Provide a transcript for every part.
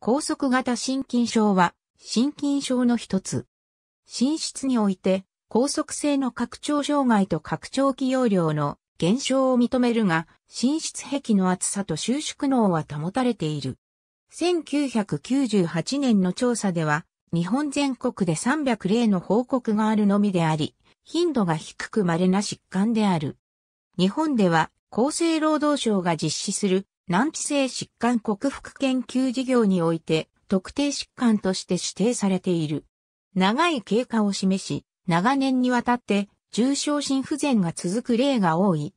高速型心筋症は、心筋症の一つ。心室において、高速性の拡張障害と拡張器容量の減少を認めるが、心室壁の厚さと収縮能は保たれている。1998年の調査では、日本全国で300例の報告があるのみであり、頻度が低く稀な疾患である。日本では厚生労働省が実施する難治性疾患克服研究事業において特定疾患として指定されている。長い経過を示し、長年にわたって重症心不全が続く例が多い。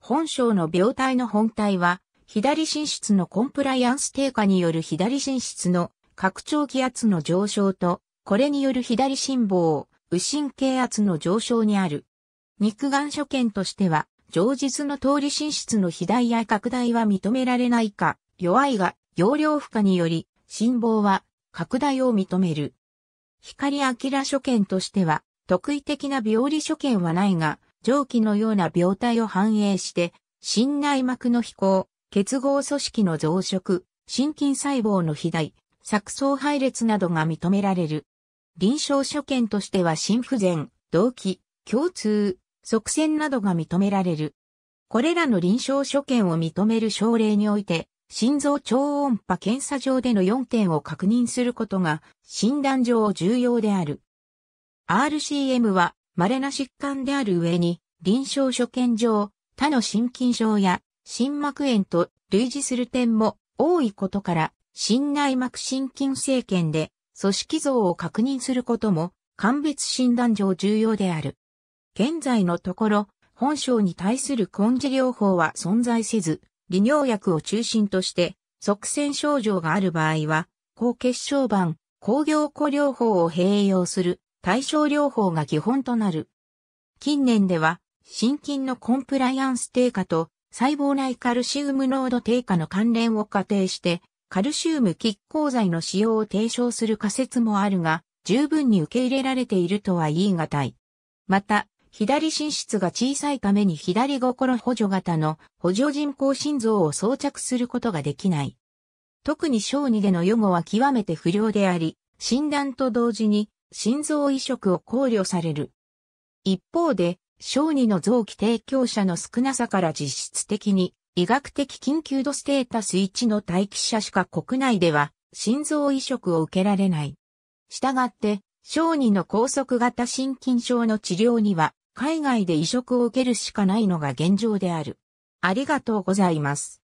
本省の病態の本体は、左心室のコンプライアンス低下による左心室の拡張気圧の上昇と、これによる左心房、右心経圧の上昇にある。肉眼所見としては、上述の通り進出の肥大や拡大は認められないか、弱いが、容量負荷により、辛抱は、拡大を認める。光明所見としては、特異的な病理所見はないが、蒸気のような病態を反映して、心内膜の飛行、結合組織の増殖、心筋細胞の肥大、錯綜配列などが認められる。臨床所見としては心不全、動悸、共通、側線などが認められる。これらの臨床所見を認める症例において、心臓超音波検査上での4点を確認することが診断上重要である。RCM は稀な疾患である上に臨床所見上他の心筋症や心膜炎と類似する点も多いことから心内膜心筋生検で組織像を確認することも鑑別診断上重要である。現在のところ、本性に対する根治療法は存在せず、利尿薬を中心として、側線症状がある場合は、高血小板、工業庫療法を併用する対症療法が基本となる。近年では、心筋のコンプライアンス低下と細胞内カルシウム濃度低下の関連を仮定して、カルシウム拮抗剤の使用を提唱する仮説もあるが、十分に受け入れられているとは言い難い。また、左心室が小さいために左心補助型の補助人工心臓を装着することができない。特に小児での予後は極めて不良であり、診断と同時に心臓移植を考慮される。一方で、小児の臓器提供者の少なさから実質的に医学的緊急度ステータス1の待機者しか国内では心臓移植を受けられない。したがって、小児の高速型心筋症の治療には海外で移植を受けるしかないのが現状である。ありがとうございます。